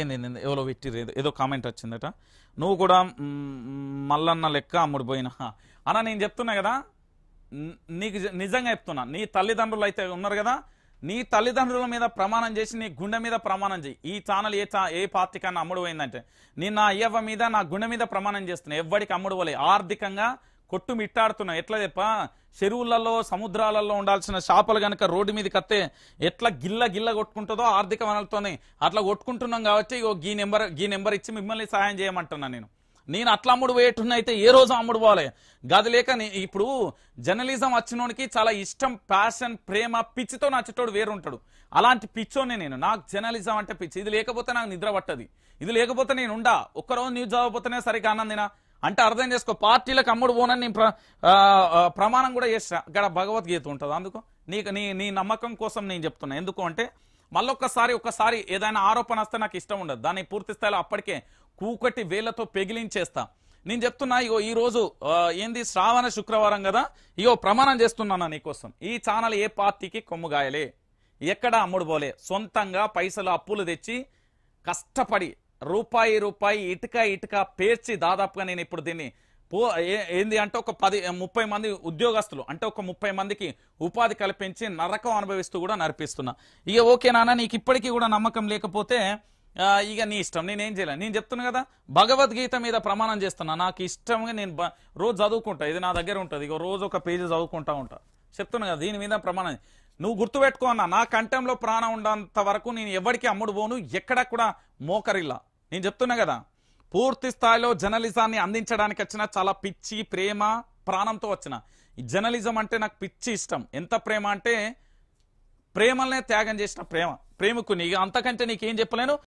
ఏంది ఎవరో పెట్టిర్రు ఏదో కామెంట్ వచ్చిందట నువ్వు కూడా మల్లన్న లెక్క అమ్ముడిపోయినా అన్న నేను చెప్తున్నా కదా నీకు నిజంగా చెప్తున్నా నీ తల్లిదండ్రులు అయితే ఉన్నారు కదా నీ తల్లిదండ్రుల మీద ప్రమాణం చేసి నీ గుండె మీద ప్రమాణం చేయి ఈ ఛానల్ ఏ ఏ పార్టీ అమ్ముడు పోయిందంటే నేను నా అయ్యవ్వ మీద నా గుండె మీద ప్రమాణం చేస్తున్నా ఎవ్వడికి అమ్ముడు పోలే ఆర్థికంగా కొట్టుమిట్టాడుతున్నాయి ఎట్లా చెప్ప చెరువులలో సముద్రాలలో ఉండాల్సిన చేపలు గనక రోడ్డు మీద కత్తే ఎట్లా గిల్ల గిల్ల కొట్టుకుంటుందో ఆర్థిక వనరులతోనే అట్లా కొట్టుకుంటున్నాం కాబట్టి ఇగో గీ నెంబర్ గీ నెంబర్ ఇచ్చి మిమ్మల్ని సహాయం చేయమంటున్నా నేను నేను అట్లా అమ్ముడు పోయేట్టున్నైతే ఏ రోజు అమ్ముడు పోవాలి గదిలేక ఇప్పుడు జర్నలిజం వచ్చినోడికి చాలా ఇష్టం ప్యాషన్ ప్రేమ పిచ్చితో వేరు వేరుంటాడు అలాంటి పిచ్చోనే నేను నాకు జర్నలిజం అంటే పిచ్చి ఇది లేకపోతే నాకు నిద్ర పట్టది ఇది లేకపోతే నేను ఉండా ఒక్కరోజు న్యూస్ చదవకపోతేనే సరిగా ఆనందినా అంటే అర్థం చేసుకో పార్టీలకు అమ్ముడు పోనని నేను ప్రమాణం కూడా చేసిన ఇక్కడ భగవద్గీత ఉంటుంది అందుకు నీకు నీ నీ నమ్మకం కోసం నేను చెప్తున్నా ఎందుకు అంటే మళ్ళొక్కసారి ఒకసారి ఏదైనా ఆరోపణ వస్తే నాకు ఇష్టం ఉండదు దాన్ని పూర్తి స్థాయిలో అప్పటికే కూకటి వేళ్లతో పెగిలించేస్తా నేను చెప్తున్నా ఇగో ఈ రోజు ఏంది శ్రావణ శుక్రవారం కదా ఇగో ప్రమాణం చేస్తున్నాను నీకోసం ఈ ఛానల్ ఏ పార్టీకి కొమ్ముగాయలే ఎక్కడ పోలే సొంతంగా పైసలు అప్పులు తెచ్చి కష్టపడి రూపాయి రూపాయి ఇటుక ఇటుక పేర్చి దాదాపుగా నేను ఇప్పుడు దీన్ని పో ఏంది అంటే ఒక పది ముప్పై మంది ఉద్యోగస్తులు అంటే ఒక ముప్పై మందికి ఉపాధి కల్పించి నరకం అనుభవిస్తూ కూడా నడిపిస్తున్నా ఇక ఓకే నాన్న నీకు ఇప్పటికీ కూడా నమ్మకం లేకపోతే ఇక నీ ఇష్టం నేనేం చేయలేను నేను చెప్తున్నా కదా భగవద్గీత మీద ప్రమాణం చేస్తున్నా నాకు ఇష్టంగా నేను రోజు చదువుకుంటా ఇది నా దగ్గర ఉంటుంది ఇక రోజు ఒక పేజీ చదువుకుంటా ఉంటా చెప్తున్నా కదా దీని మీద ప్రమాణం నువ్వు గుర్తుపెట్టుకో అన్న నా కంఠంలో ప్రాణం ఉన్నంత వరకు నేను ఎవరికి అమ్ముడు పోను ఎక్కడ కూడా మోకరిల్లా నేను చెప్తున్నా కదా పూర్తి స్థాయిలో జర్నలిజాన్ని అందించడానికి వచ్చిన చాలా పిచ్చి ప్రేమ ప్రాణంతో వచ్చిన జర్నలిజం అంటే నాకు పిచ్చి ఇష్టం ఎంత ప్రేమ అంటే ప్రేమలనే త్యాగం చేసిన ప్రేమ ప్రేమకు నీ అంతకంటే నీకేం చెప్పలేను